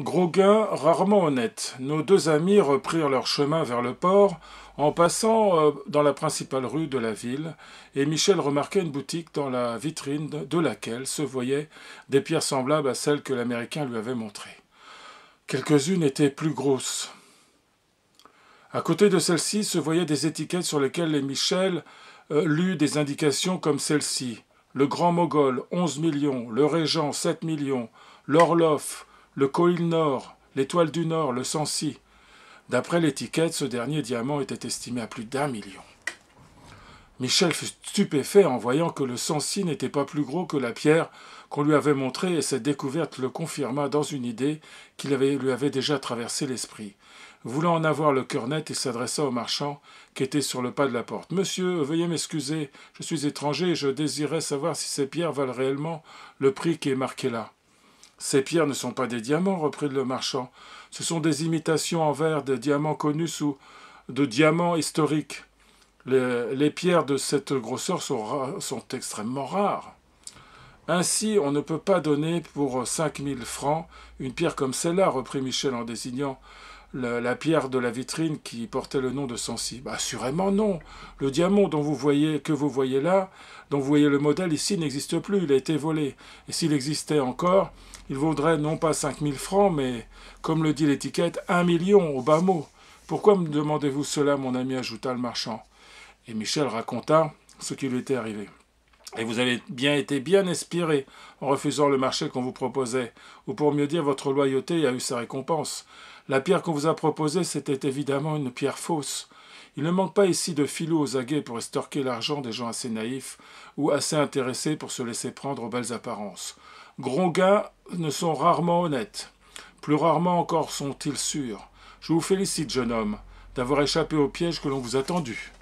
Groguin rarement honnête, nos deux amis reprirent leur chemin vers le port en passant euh, dans la principale rue de la ville, et Michel remarqua une boutique dans la vitrine de laquelle se voyaient des pierres semblables à celles que l'Américain lui avait montrées. Quelques-unes étaient plus grosses. À côté de celles-ci se voyaient des étiquettes sur lesquelles Michel euh, lut des indications comme celle-ci. Le Grand Mogol, 11 millions, le Régent, 7 millions, l'Orloff, le Coil Nord, l'étoile du Nord, le Sancy. D'après l'étiquette, ce dernier diamant était estimé à plus d'un million. Michel fut stupéfait en voyant que le Sancy n'était pas plus gros que la pierre qu'on lui avait montrée et cette découverte le confirma dans une idée qui lui avait déjà traversé l'esprit. Voulant en avoir le cœur net, il s'adressa au marchand qui était sur le pas de la porte. Monsieur, veuillez m'excuser, je suis étranger et je désirais savoir si ces pierres valent réellement le prix qui est marqué là. Ces pierres ne sont pas des diamants, reprit le marchand. Ce sont des imitations en verre des diamants connus sous de diamants historiques. Les, pierres de cette grosseur sont, sont, extrêmement rares. Ainsi, on ne peut pas donner pour cinq mille francs une pierre comme celle-là, reprit Michel en désignant la, pierre de la vitrine qui portait le nom de Sancy bah, Assurément non. Le diamant dont vous voyez, que vous voyez là, dont vous voyez le modèle ici, n'existe plus, il a été volé. Et s'il existait encore, il vaudrait non pas 5000 francs, mais, comme le dit l'étiquette, 1 million au bas mot. Pourquoi me demandez-vous cela, mon ami ajouta le marchand. Et Michel raconta ce qui lui était arrivé. Et vous avez bien été bien inspiré en refusant le marché qu'on vous proposait, ou pour mieux dire, votre loyauté a eu sa récompense. La pierre qu'on vous a proposée, c'était évidemment une pierre fausse. Il ne manque pas ici de filous aux aguets pour estorquer l'argent des gens assez naïfs ou assez intéressés pour se laisser prendre aux belles apparences. Gros gars ne sont rarement honnêtes. Plus rarement encore sont-ils sûrs. Je vous félicite, jeune homme, d'avoir échappé au piège que l'on vous a tendu.